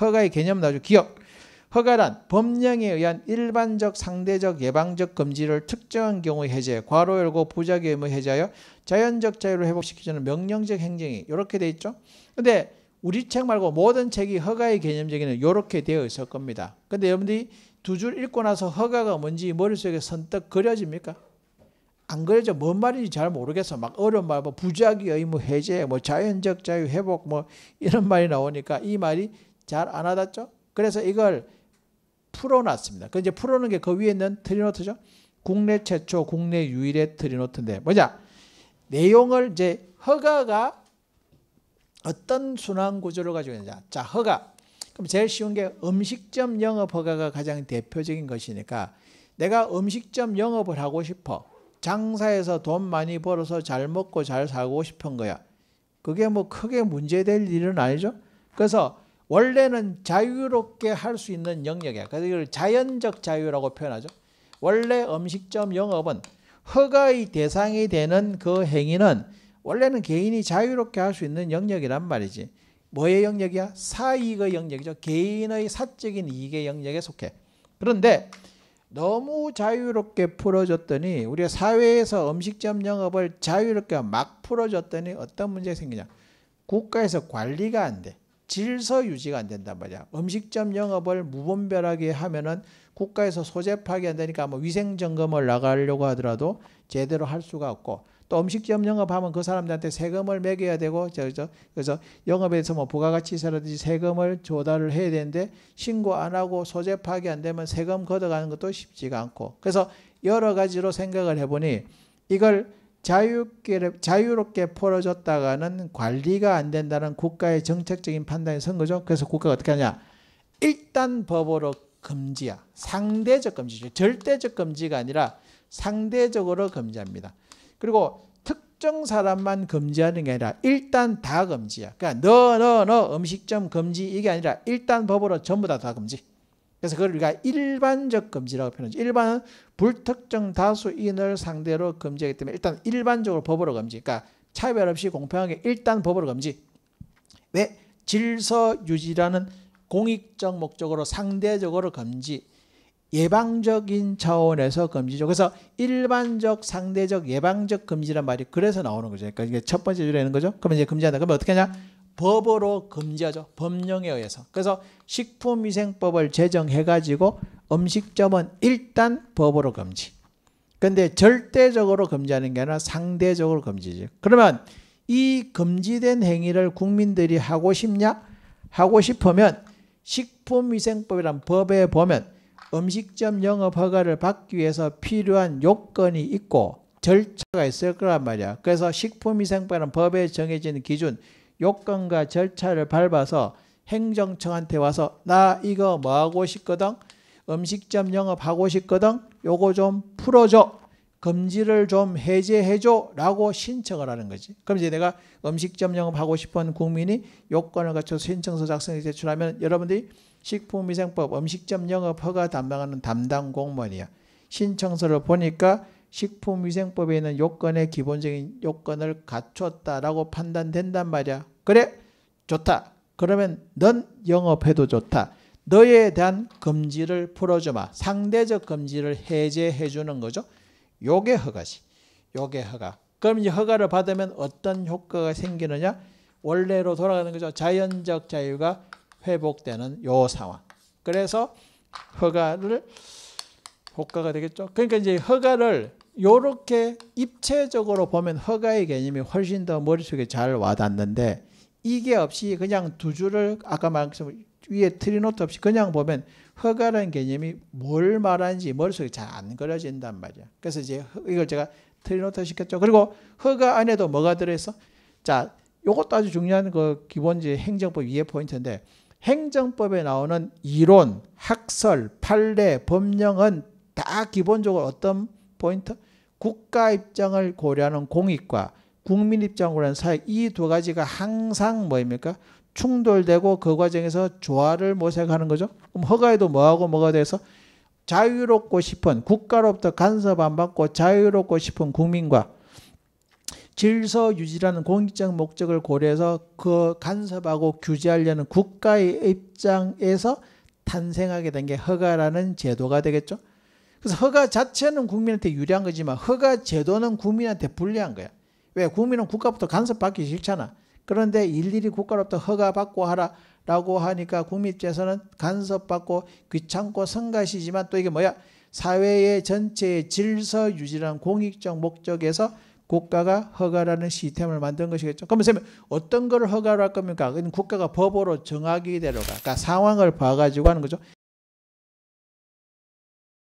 허가의 개념 은 아주 기억. 허가란 법령에 의한 일반적 상대적 예방적 금지를 특정한 경우 해제, 괄호 열고 부작위 의무 해제하여 자연적 자유를 회복시키자는 명령적 행정이 이렇게 돼 있죠. 근데 우리 책 말고 모든 책이 허가의 개념적에는 이렇게 되어 있을 겁니다. 근데 여러분들이 두 줄 읽고 나서 허가가 뭔지 머릿속에 선뜻 그려집니까? 안 그려져. 뭔 말인지 잘 모르겠어. 막 어려운 말, 뭐 부작위 의무 해제, 뭐 자연적 자유 회복, 뭐 이런 말이 나오니까 이 말이 잘안 와닿죠? 그래서 이걸 풀어놨습니다. 그 이제 풀어놓은 게그 위에 있는 트리노트죠. 국내 최초, 국내 유일의 트리노트인데 뭐냐? 내용을 이제 허가가 어떤 순환 구조를 가지고 있느냐? 자, 허가. 그럼 제일 쉬운 게 음식점 영업 허가가 가장 대표적인 것이니까 내가 음식점 영업을 하고 싶어. 장사해서 돈 많이 벌어서 잘 먹고 잘 살고 싶은 거야. 그게 뭐 크게 문제될 일은 아니죠. 그래서 원래는 자유롭게 할 수 있는 영역이야. 그래서 이걸 자연적 자유라고 표현하죠. 원래 음식점 영업은 허가의 대상이 되는 그 행위는 원래는 개인이 자유롭게 할 수 있는 영역이란 말이지. 뭐의 영역이야? 사익의 영역이죠. 개인의 사적인 이익의 영역에 속해. 그런데 너무 자유롭게 풀어줬더니 우리 사회에서 음식점 영업을 자유롭게 막 풀어줬더니 어떤 문제가 생기냐. 국가에서 관리가 안 돼. 질서 유지가 안 된단 말이야. 음식점 영업을 무분별하게 하면은 국가에서 소재 파악이 안 되니까 뭐 위생 점검을 나가려고 하더라도 제대로 할 수가 없고 또 음식점 영업하면 그 사람들한테 세금을 매겨야 되고 저저 그래서 영업에서 뭐 부가가치세라든지 세금을 조달을 해야 되는데 신고 안 하고 소재 파악이 안 되면 세금 걷어가는 것도 쉽지가 않고 그래서 여러 가지로 생각을 해보니 이걸 자유롭게, 자유롭게 벌어줬다가는 관리가 안 된다는 국가의 정책적인 판단이 선 거죠. 그래서 국가가 어떻게 하냐. 일단 법으로 금지야. 상대적 금지죠. 절대적 금지가 아니라 상대적으로 금지합니다. 그리고 특정 사람만 금지하는 게 아니라 일단 다 금지야. 그러니까 너, 너, 너 음식점 금지 이게 아니라 일단 법으로 전부 다 다 금지. 그래서 그걸 우리가 일반적 금지라고 표현하죠. 일반은 불특정 다수인을 상대로 금지하기 때문에 일단 일반적으로 법으로 금지. 그러니까 차별 없이 공평하게 일단 법으로 금지. 왜? 질서 유지라는 공익적 목적으로 상대적으로 금지. 예방적인 차원에서 금지죠. 그래서 일반적, 상대적, 예방적 금지란 말이 그래서 나오는 거죠. 그러니까 이게 첫 번째 줄에 있는 거죠. 그러면 이제 금지한다. 그러면 어떻게 하냐? 법으로 금지하죠. 법령에 의해서. 그래서 식품위생법을 제정해가지고 음식점은 일단 법으로 금지. 근데 절대적으로 금지하는 게 아니라 상대적으로 금지지. 그러면 이 금지된 행위를 국민들이 하고 싶냐? 하고 싶으면 식품위생법이란 법에 보면 음식점 영업 허가를 받기 위해서 필요한 요건이 있고 절차가 있을 거란 말이야. 그래서 식품위생법이란 법에 정해진 기준 요건과 절차를 밟아서 행정청한테 와서 나 이거 뭐 하고 싶거든? 음식점 영업하고 싶거든? 요거 좀 풀어줘. 금지를 좀 해제해줘. 라고 신청을 하는 거지. 그럼 이제 내가 음식점 영업하고 싶은 국민이 요건을 갖춰서 신청서 작성해 제출하면 여러분들이 식품위생법 음식점 영업 허가 담당하는 담당 공무원이야. 신청서를 보니까 식품위생법에 있는 요건의 기본적인 요건을 갖췄다라고 판단된단 말이야. 그래, 좋다. 그러면 넌 영업해도 좋다. 너에 대한 금지를 풀어주마. 상대적 금지를 해제해 주는 거죠. 요게 허가지. 요게 허가. 그럼 이 허가를 받으면 어떤 효과가 생기느냐? 원래로 돌아가는 거죠. 자연적 자유가 회복되는 요 상황. 그래서 허가를 효과가 되겠죠. 그러니까 이제 허가를 이렇게 입체적으로 보면 허가의 개념이 훨씬 더 머릿속에 잘 와닿는데 이게 없이 그냥 두 줄을 아까 말씀 위에 트리노트 없이 그냥 보면 허가라는 개념이 뭘 말하는지 머릿속에 잘 안 그려진단 말이야. 그래서 이제 이걸 제가 트리노트 시켰죠. 그리고 허가 안에도 뭐가 들어있어? 자, 이것도 아주 중요한 그 기본지 행정법 위에 포인트인데 행정법에 나오는 이론, 학설, 판례, 법령은 다 기본적으로 어떤 포인트 국가 입장을 고려하는 공익과 국민 입장을 고려하는 사익 이두 가지가 항상 뭐입니까? 충돌되고 그 과정에서 조화를 모색하는 거죠. 그럼 허가에도 뭐하고 뭐가 돼서 자유롭고 싶은 국가로부터 간섭 안 받고 자유롭고 싶은 국민과 질서 유지라는 공익적 목적을 고려해서 그 간섭하고 규제하려는 국가의 입장에서 탄생하게 된 게 허가라는 제도가 되겠죠. 그래서 허가 자체는 국민한테 유리한 거지만 허가 제도는 국민한테 불리한 거야. 왜? 국민은 국가부터 간섭받기 싫잖아. 그런데 일일이 국가로부터 허가받고 하라라고 하니까 국민 께서는 간섭받고 귀찮고 성가시지만 또 이게 뭐야? 사회의 전체의 질서 유지라는 공익적 목적에서 국가가 허가라는 시스템을 만든 것이겠죠. 그러면 선생님 어떤 걸 허가를 할 겁니까? 국가가 법으로 정하기대로 가. 그러니까 상황을 봐가지고 하는 거죠.